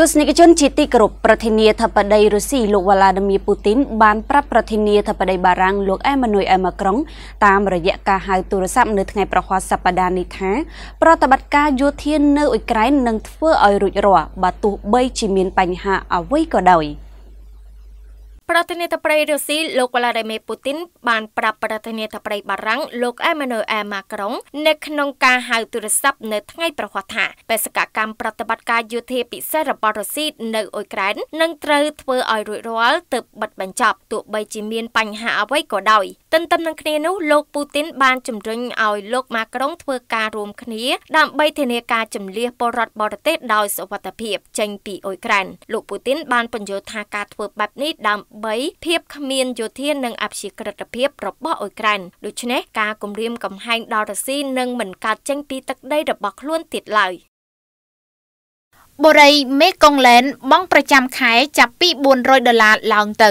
ទស្សនិកជនជាទីគោរពប្រធានាធិបតីរុស្ស៊ីលោកវ្លាឌីមៀពូទីនបានប្រាប់ប្រធានាធិបតីបារាំងលោកអែម៉ានុយអែម៉ាក្រុង តាមរយៈការហៅទូរស័ព្ទនៅថ្ងៃប្រហ័សសប្តាហ៍នេះថា ប្រតិបត្តិការយោធានៅអ៊ុយក្រែននឹងធ្វើឲ្យរួចរាល់បើទោះបីជាមានបញ្ហាអ្វីក៏ដោយ។ប្រធានាធិបតីរុស្ស៊ីលោក Vladimir Putin បានប្រាប់ប្រធានាធិបតីបារាំងលោក Emmanuel Macron នៅក្នុងការហៅទូរស័ព្ទនៅថ្ងៃប្រហ័សថាបេសកកម្មប្រតិបត្តិការយោធាពិសេសរបស់រុស្ស៊ីនៅអ៊ុយក្រែននឹងត្រូវធ្វើឲ្យរួចរាល់ទើបបិទបញ្ចប់ទោះបីជាមាន បញ្ហាអ្វីក៏ដោយទន្ទឹមនឹងគ្នានោះលោកពូទីន បានជំរុញឲ្យលោកម៉ាក្រុងធ្វើការរួមគ្នាដើម្បីធានាការចម្លៀសពលរដ្ឋបរទេសដោយសុវត្ថិភាពចេញពីអ៊ុយក្រែនលោកពូទីន បានបញ្យល់ថាការធ្វើបែបនេះដើម្បីភាពគ្មានយោធានិងអព្យាក្រឹតភាពរបស់អ៊ុយក្រែនដូច្នេះការគំរាមកំហែងដល់រុស្ស៊ីនឹងមិនកើតចេញពីទឹកដីរបស់ខ្លួនទៀតឡើយបុរីមេកុងឡែនបង់ប្រចាំខែចាប់ពី400ដុល្លារឡើងទៅ